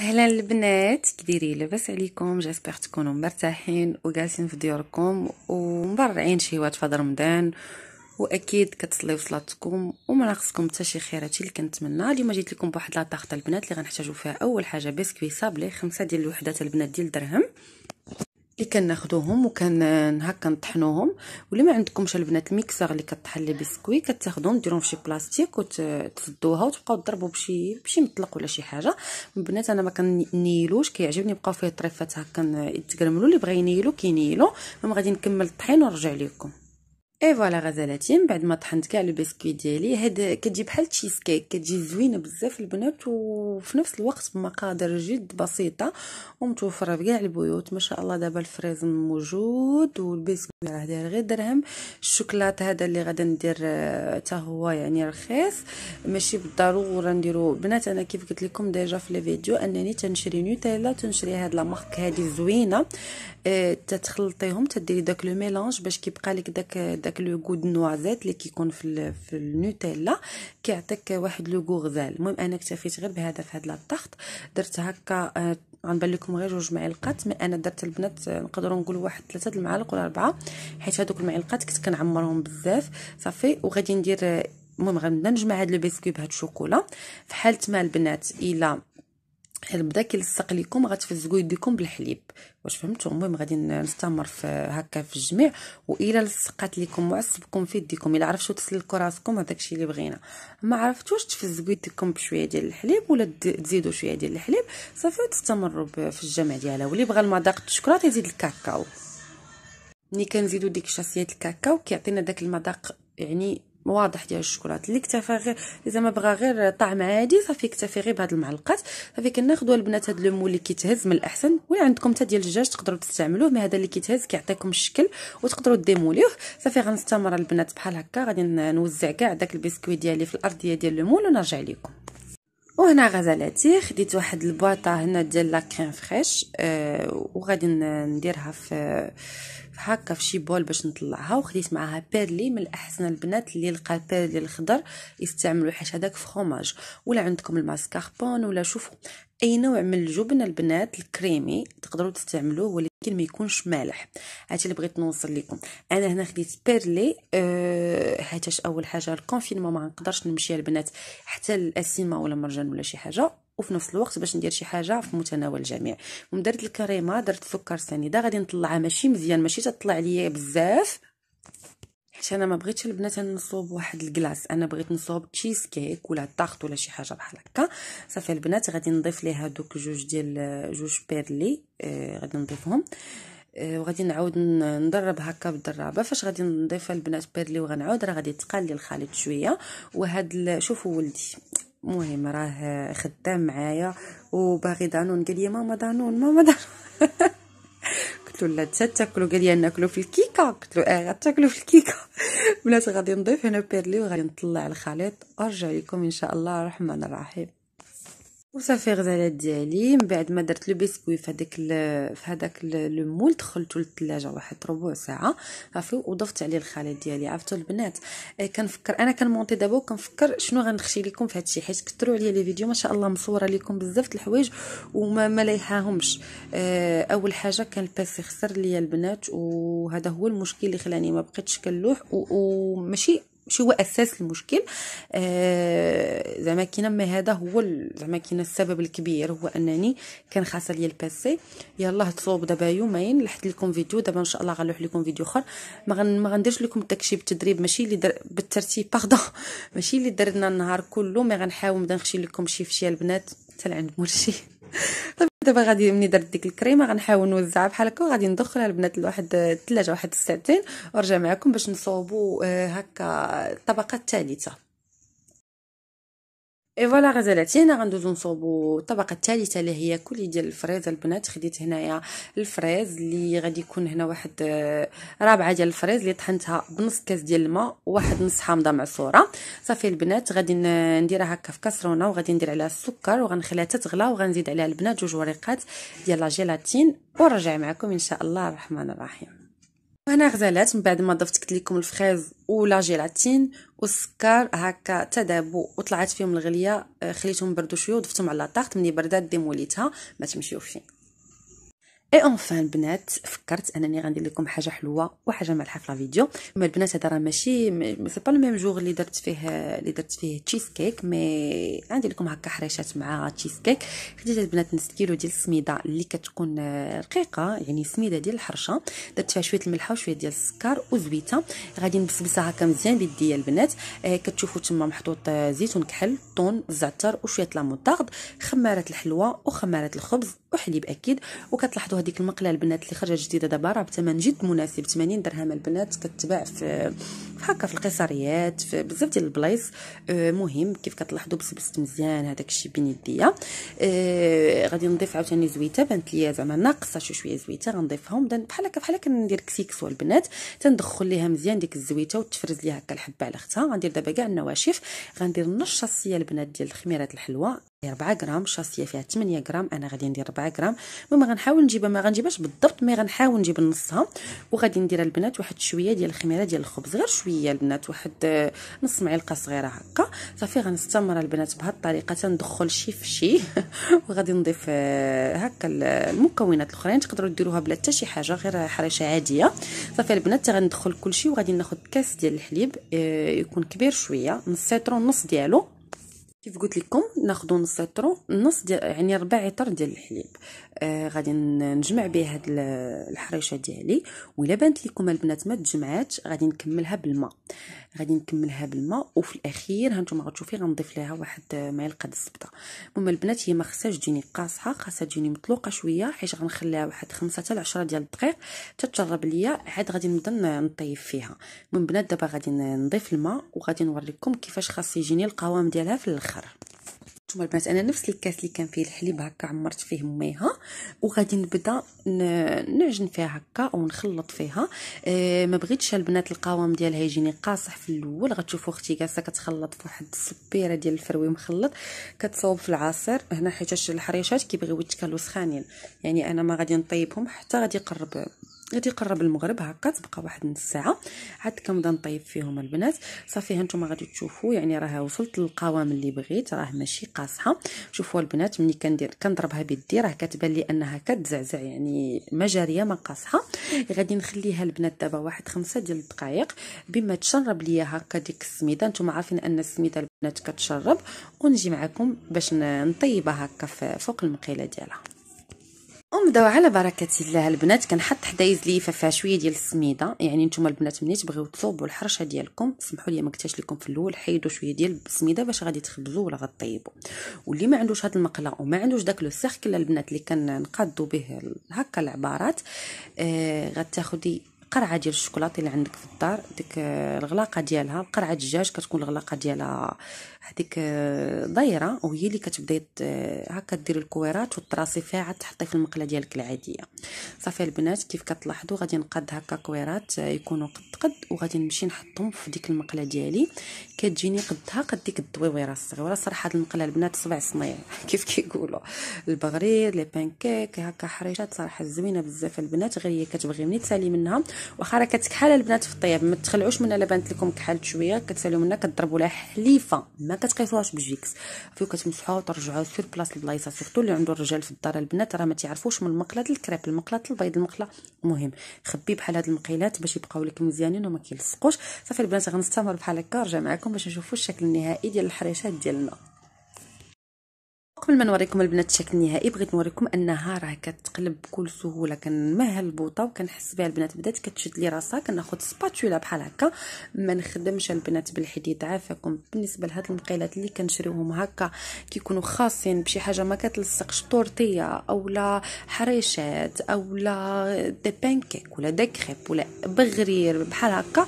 هلا البنات كديري لاباس عليكم جيسبر تكونوا مرتاحين وجالسين في ديوركم ومبرعين شي وقت فهد رمضان واكيد كتصليو صلاتكم وما ناقصكم حتى شي خيراتي اللي كنتمنى اليوم جيت لكم بواحد لاطاغ البنات اللي غنحتاجو فيها اول حاجه بسكوي صابلي خمسة ديال الوحدات البنات ديال درهم اللي كناخذوهم وكان هكا نطحنوهم واللي ما عندكمش البنات الميكسر اللي كطحن لي بسكوي كتاخذوهم ديروهم فشي بلاستيك وتفضوها وتبقاو تضربوا بشي بشي مطلق ولا شي حاجه البنات انا ما كنيلوش كيعجبني يبقاو فيه طريفات هكا يتكرملوا اللي بغى ينيلو كينيلو المهم غادي نكمل الطحين ونرجع لكم اي فوالا غزالاتي من بعد ما طحنت كاع لو بسكوي ديالي هاد كتجي بحال تشيز كيك كتجي زوينه بزاف البنات وفي نفس الوقت بمقادير جد بسيطه ومتوفره في كاع البيوت ما شاء الله دابا الفريز موجود والبسكوي راه داير غير درهم الشوكولاط هذا اللي غادي ندير حتى آه، هو يعني رخيص ماشي بالضروره نديرو بنات انا كيف قلت لكم ديجا في لي فيديو انني تنشري نوتيلا تنشري هاد لا مارك هادي زوينه اه تتخلطيهم تديري داك لو ميلانج باش كيبقى لك داك داك لو غو نوازيت اللي كيكون في في النوتيلا كيعطيك واحد لو غو غزال المهم انا اكتفيت غير بهذا في هاد لا طاخت درت هكا اه غنبان لكم غير جوج معلقات مي انا درت البنات آه، نقدروا نقول واحد ثلاثه المعالق ولا اربعه حيت هذوك المعلقات كنت كنعمرهم بزاف صافي وغادي ندير المهم غنبدا نجمع هاد لو بيسكوي بهاد الشوكولا في حاله ما البنات الا بدا كيلصق ليكم غتفزقوا يديكم بالحليب واش فهمتوا المهم غادي نستمر في هكا في الجميع والا لصقات ليكم معصبكم في يديكم الا عرفتوا تسلكوا راسكم هذاك الشيء اللي بغينا ما عرفتوش تفزقوا يديكم بشويه ديال الحليب ولا تزيدوا شويه ديال الحليب صافي وتستمروا في الجمع ديالها واللي بغى المذاق الشوكولاته يزيد الكاكاو ملي كنزيدو ديك شاسيات الكاكاو كيعطينا داك المذاق يعني واضح ديال الشوكولات اللي اكتفى غير زعما بغا غير طعم عادي صافي اكتفي غير بهاد المعلقات صافي كناخذوا البنات هاد مول اللي كيتهز من الاحسن ولا عندكم حتى ديال الدجاج تقدروا تستعملوه مي هذا اللي كيتهز كيعطيكم الشكل وتقدروا ديموليوه صافي غنستمر البنات بحال هكا غادي نوزع كاع داك البسكوي ديالي في الارضيه ديال لومول ونرجع لكم وهنا غزالاتي خديت واحد البواطه هنا ديال لا كريم فريش أه وغادي نديرها في هكا في شي بول باش نطلعها وخديت معاها بيرلي من الاحسن البنات اللي لقى البيرلي الخضر يستعملوا حيت هذاك فخوماج ولا عندكم الماسكاربون ولا شوفوا اي نوع من الجبن البنات الكريمي تقدروا تستعملوه ولكن ما يكونش مالح هادشي اللي بغيت نوصل لكم انا هنا خديت بيرلي أه حيتاش اول حاجه الكونفينمون ما نقدرش نمشي البنات حتى الاسيما ولا مرجان ولا شي حاجه وفي نفس الوقت باش ندير شي حاجه في متناول الجميع ومن درت الكريمه درت السكر سنيده غادي نطلعها ماشي مزيان ماشي تطلع ليا بزاف حيت انا ما بغيتش البنات نصوب واحد الكلاص انا بغيت نصوب تشيز كيك ولا طاخت ولا شي حاجه بحال هكا صافي البنات غادي نضيف ليها دوك جوج ديال جوج بيرلي آه غادي نضيفهم آه وغادي نعاود ندرب هكا بالدرابه فاش غادي نضيف البنات بيرلي وغنعاود راه غادي تقال لي الخليط شويه وهاد شوفوا ولدي المهم راه خدام معايا وباغي دانون قال لي ماما دانون ماما دانون قلت له لا تاكلوا قال لي ناكلوا في الكيكه قلت له اه تاكلوا في الكيكه بلاتي غادي نضيف هنا بيرلي وغادي نطلع الخليط ارجع لكم ان شاء الله الرحمن الرحيم وصافي غزالات ديالي من بعد ما درت لو بيسكوي في هذاك في هذاك مول دخلته للثلاجه واحد ربع ساعه صافي وضفت عليه الخليط ديالي عرفتوا البنات آه، كنفكر انا كنمونطي دابا وكنفكر شنو غنخشي لكم في هادشي حيت كثروا عليا لي فيديو ما شاء الله مصوره لكم بزاف د الحوايج وما ما لايحاهمش آه، اول حاجه كان الباسي خسر ليا البنات وهذا هو المشكل اللي خلاني ما بقيتش كنلوح وماشي ماشي هو اساس المشكل آه زعما كاين ما هذا هو زعما كاين السبب الكبير هو انني كان خاص ليا الباسي يلاه تصوب دابا يومين لحت لكم فيديو دابا ان شاء الله غنلوح لكم فيديو اخر ما ما غنديرش لكم داكشي بالتدريب ماشي اللي در... بالترتيب باردون ماشي اللي درنا النهار كله مي غنحاول نبدا نخشي لكم شي فشي البنات حتى لعند مرشي دابا غادي ملي درت ديك الكريمه غنحاول نوزعها بحال هكا وغادي ندخلها البنات لواحد الثلاجه واحد الساعتين ورجع معكم باش نصوبوا آه، هكا الطبقه الثالثه اي فوالا غزالاتي هنا غندوزو نصوبو الطبقه الثالثه اللي هي كلي ديال الفريز البنات خديت هنايا الفريز اللي غادي يكون هنا واحد رابعه ديال الفريز اللي طحنتها بنص كاس ديال الماء وواحد نص حامضه معصوره صافي البنات غادي نديرها هكا في كاسرونه وغادي ندير عليها السكر وغنخليها تتغلى وغنزيد عليها البنات جوج ورقات ديال لا جيلاتين ونرجع معكم ان شاء الله الرحمن الرحيم وهنا غزالات من بعد ما ضفت لكم الفخيز ولا جيلاتين والسكر هكا تذابوا وطلعت فيهم الغليه آه، خليتهم بردوا شويه وضفتهم على طاقت ملي بردات ديموليتها ما تمشيو فيه اي اونفان البنات فكرت انني غندير لكم حاجه حلوه وحاجه مالحه الحفله فيديو ما البنات هذا راه ماشي سي با لو ميم جوغ اللي درت فيه اللي درت فيه تشيز كيك مي غندير لكم هكا حريشات مع تشيز كيك خديت البنات نص كيلو ديال السميده اللي كتكون رقيقه يعني سميده ديال الحرشه درت فيها شويه الملحه وشويه ديال السكر وزويته غادي نبسبسها هكا مزيان بيدي البنات آه كتشوفوا تما محطوط زيتون كحل طون زعتر وشويه لا موطارد خماره الحلوه وخماره الخبز وحليب اكيد وكتلاحظوا هذيك المقله البنات اللي خرجت جديده دابا راه بثمن جد مناسب 80 درهم البنات كتباع في هكا في القيصريات في بزاف ديال البلايص أه مهم كيف كتلاحظوا بسبست مزيان هذاك الشيء بين يديا أه غادي نضيف عاوتاني زويته بانت ليا زعما ناقصه شي شويه زويته غنضيفهم بحال هكا بحال هكا ندير كسيكس والبنات تندخل ليها مزيان ديك الزويته وتفرز ليها هكا الحبه على اختها غندير دابا كاع النواشف غندير نص شاصيه البنات ديال الخميرات الحلوه 4 غرام شاصيه فيها 8 غرام انا غادي ندير 4 غرام المهم غنحاول نجيبها ما غنجيبهاش بالضبط مي غنحاول نجيب نصها وغادي ندير البنات واحد شويه ديال الخميره ديال الخبز غير شويه البنات واحد آه، نص معلقه صغيره هكا صافي غنستمر البنات بهاد الطريقه تندخل شي في شي وغادي نضيف آه، هكا المكونات الاخرين تقدروا ديروها بلا حتى شي حاجه غير حريشه عاديه صافي البنات غندخل كلشي وغادي ناخذ كاس ديال الحليب آه، يكون كبير شويه نص سيترون نص ديالو كيف قلت لكم ناخذ نسيطرو نص ديال يعني ربع عطر ديال الحليب آه غادي نجمع به هاد الحريشه ديالي ولا بانت لكم البنات ما تجمعاتش غادي نكملها بالماء غادي نكملها بالماء وفي الاخير هانتوما غتشوفي غنضيف ليها واحد آه، معلقه ديال الزبده المهم البنات هي ما خصهاش تجيني قاصحه خاصها تجيني مطلوقه شويه حيت غنخليها واحد 5 حتى 10 ديال الدقائق تتشرب ليا عاد غادي نبدا نطيب فيها المهم البنات دابا غادي نضيف الماء وغادي نوريكم كيفاش خاص يجيني القوام ديالها في الأخير. الاخر نتوما البنات انا نفس الكاس اللي كان فيه الحليب هكا عمرت فيه ميها وغادي نبدا نعجن فيها هكا ونخلط فيها اه ما بغيتش البنات القوام ديالها يجيني قاصح في الاول غتشوفوا اختي جالسه كتخلط في واحد السبيره ديال الفروي مخلط كتصوب في العصير هنا حيت الحريشات كيبغيو يتكالو سخانين يعني انا ما غادي نطيبهم حتى غادي يقرب غادي يقرب المغرب هكا تبقى واحد نص ساعه عاد كنبدا نطيب فيهم البنات صافي ها نتوما غادي تشوفوا يعني راه وصلت للقوام اللي بغيت راه ماشي قاصحه شوفوا البنات ملي كندير كنضربها بيدي راه كتبان لي انها كتزعزع يعني ما جاريه ما قاصحه غادي نخليها البنات دابا واحد خمسة ديال الدقائق بما تشرب ليا هكا ديك السميده نتوما عارفين ان السميده البنات كتشرب ونجي معكم باش نطيبها هكا فوق المقيله ديالها نبداو على بركه الله البنات كنحط حدايا زليفه فيها شويه ديال السميده يعني نتوما البنات ملي تبغيو تصوبوا الحرشه ديالكم سمحوا لي ما قلتهاش لكم في الاول حيدوا شويه ديال السميده باش غادي تخبزوا ولا غطيبوا واللي ما عندوش هاد المقله وما عندوش داك لو سيركل البنات اللي كنقادوا به هكا العبارات آه غتاخدي قرعه ديال الشوكولاط اللي عندك في الدار ديك آه، الغلاقه ديالها قرعه دجاج كتكون الغلاقه ديالها هذيك آه، دايره وهي اللي كتبدا آه، هكا دير الكويرات وتراسي فيها عاد تحطي في المقله ديالك العاديه صافي البنات كيف كتلاحظوا غادي نقاد هكا كويرات يكونوا قد قد وغادي نمشي نحطهم في ديك المقله ديالي كتجيني قدها قد ديك الدويويره الصغيره صراحه هاد المقله البنات سبع صنيع كيف كيقولوا البغرير لي بانكيك هكا حريشات صراحه زوينه بزاف البنات غير هي كتبغي مني تسالي منها واخا راه كتكحل البنات في الطياب ما تخلعوش منها بانت لكم كحلت شويه كتسالوا منها كتضربوا لها حليفه ما كتقيسوهاش بالفيكس فيو كتمسحوها وترجعوها سير بلاصه البلايصه سورتو اللي عنده الرجال في الدار البنات راه ما تعرفوش من المقله الكريب المقله البيض المقله مهم خبي بحال هاد المقيلات باش يبقاو لك مزيانين وما كيلصقوش صافي البنات غنستمر بحال هكا رجع معكم باش نشوفوا الشكل النهائي ديال الحريشات ديالنا قبل ما نوريكم البنات الشكل النهائي بغيت نوريكم انها راه كتقلب بكل سهوله كنمهل البوطه وكنحس بها البنات بدات كتشد لي راسها كناخذ سباتولا بحال هكا ما نخدمش البنات بالحديد عافاكم بالنسبه لهاد المقيلات اللي كنشريوهم هكا كيكونوا خاصين بشي حاجه ما كتلصقش طورتيه اولا حريشات اولا دي بانكيك ولا دي كريب ولا بغرير بحال هكا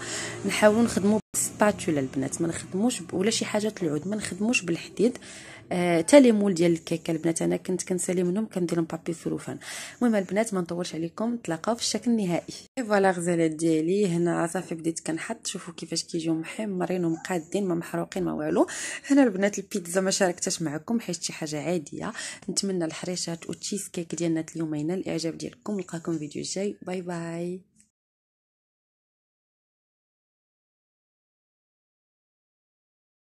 نحاولوا نخدموا سباتولا البنات ما نخدموش ولا شي حاجه العود ما نخدموش بالحديد آه حتى لي مول ديال الكيكه البنات انا كنت كنسالي منهم كندير لهم بابي سلوفان المهم البنات ما نطولش عليكم نتلاقاو في الشكل النهائي فوالا غزالات ديالي هنا صافي بديت كنحط شوفوا كيفاش كيجيو محمرين ومقادين ما محروقين ما والو هنا البنات البيتزا ما شاركتهاش معكم حيت شي حاجه عاديه نتمنى الحريشات والتشيز كيك ديالنا اليومين الاعجاب ديالكم نلقاكم فيديو جاي باي باي